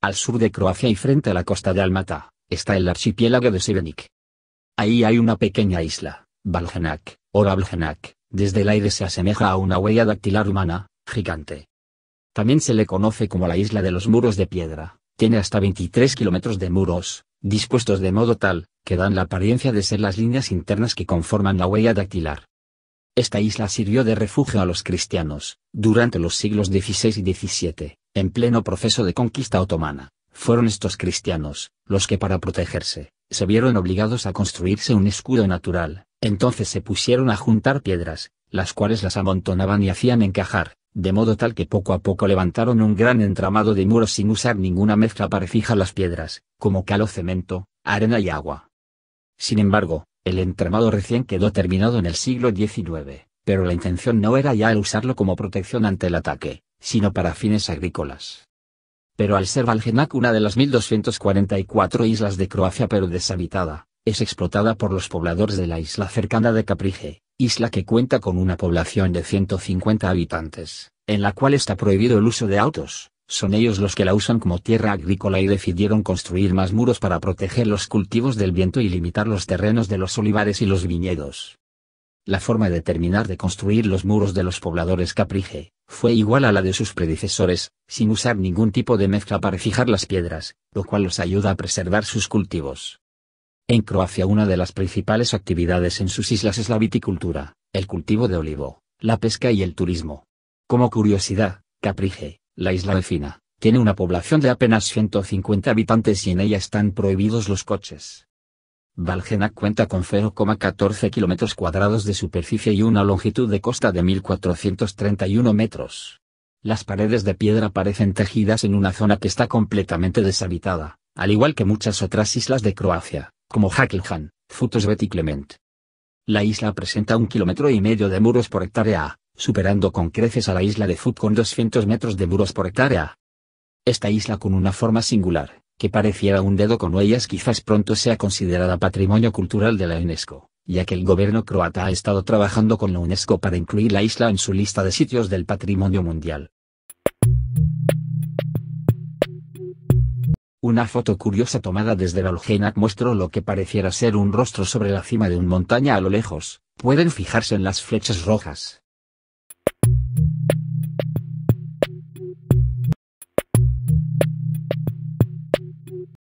Al sur de Croacia y frente a la costa de Almata, está el archipiélago de Sibenik. Ahí hay una pequeña isla, Baljanak, o Baljanak, desde el aire se asemeja a una huella dactilar humana, gigante. También se le conoce como la isla de los muros de piedra, tiene hasta 23 kilómetros de muros, dispuestos de modo tal, que dan la apariencia de ser las líneas internas que conforman la huella dactilar. Esta isla sirvió de refugio a los cristianos, durante los siglos XVI y XVII, en pleno proceso de conquista otomana. Fueron estos cristianos, los que para protegerse, se vieron obligados a construirse un escudo natural, entonces se pusieron a juntar piedras, las cuales las amontonaban y hacían encajar, de modo tal que poco a poco levantaron un gran entramado de muros sin usar ninguna mezcla para fijar las piedras, como calo cemento, arena y agua. Sin embargo, el entramado recién quedó terminado en el siglo XIX, pero la intención no era ya el usarlo como protección ante el ataque, sino para fines agrícolas. Pero al ser Valgenac una de las 1244 islas de Croacia pero deshabitada, es explotada por los pobladores de la isla cercana de Caprije, isla que cuenta con una población de 150 habitantes, en la cual está prohibido el uso de autos, son ellos los que la usan como tierra agrícola y decidieron construir más muros para proteger los cultivos del viento y limitar los terrenos de los olivares y los viñedos. La forma de terminar de construir los muros de los pobladores Caprige, fue igual a la de sus predecesores, sin usar ningún tipo de mezcla para fijar las piedras, lo cual los ayuda a preservar sus cultivos. En Croacia una de las principales actividades en sus islas es la viticultura, el cultivo de olivo, la pesca y el turismo. Como curiosidad, Caprige, la isla de Fina, tiene una población de apenas 150 habitantes y en ella están prohibidos los coches. Valjena cuenta con 0,14 kilómetros cuadrados de superficie y una longitud de costa de 1.431 metros. Las paredes de piedra parecen tejidas en una zona que está completamente deshabitada, al igual que muchas otras islas de Croacia, como Hakelhan, Futosvet y Clement. La isla presenta un kilómetro y medio de muros por hectárea, superando con creces a la isla de Fut con 200 metros de muros por hectárea. Esta isla con una forma singular, que pareciera un dedo con huellas quizás pronto sea considerada patrimonio cultural de la UNESCO, ya que el gobierno croata ha estado trabajando con la UNESCO para incluir la isla en su lista de sitios del patrimonio mundial. Una foto curiosa tomada desde la mostró lo que pareciera ser un rostro sobre la cima de una montaña a lo lejos. Pueden fijarse en las flechas rojas, thank you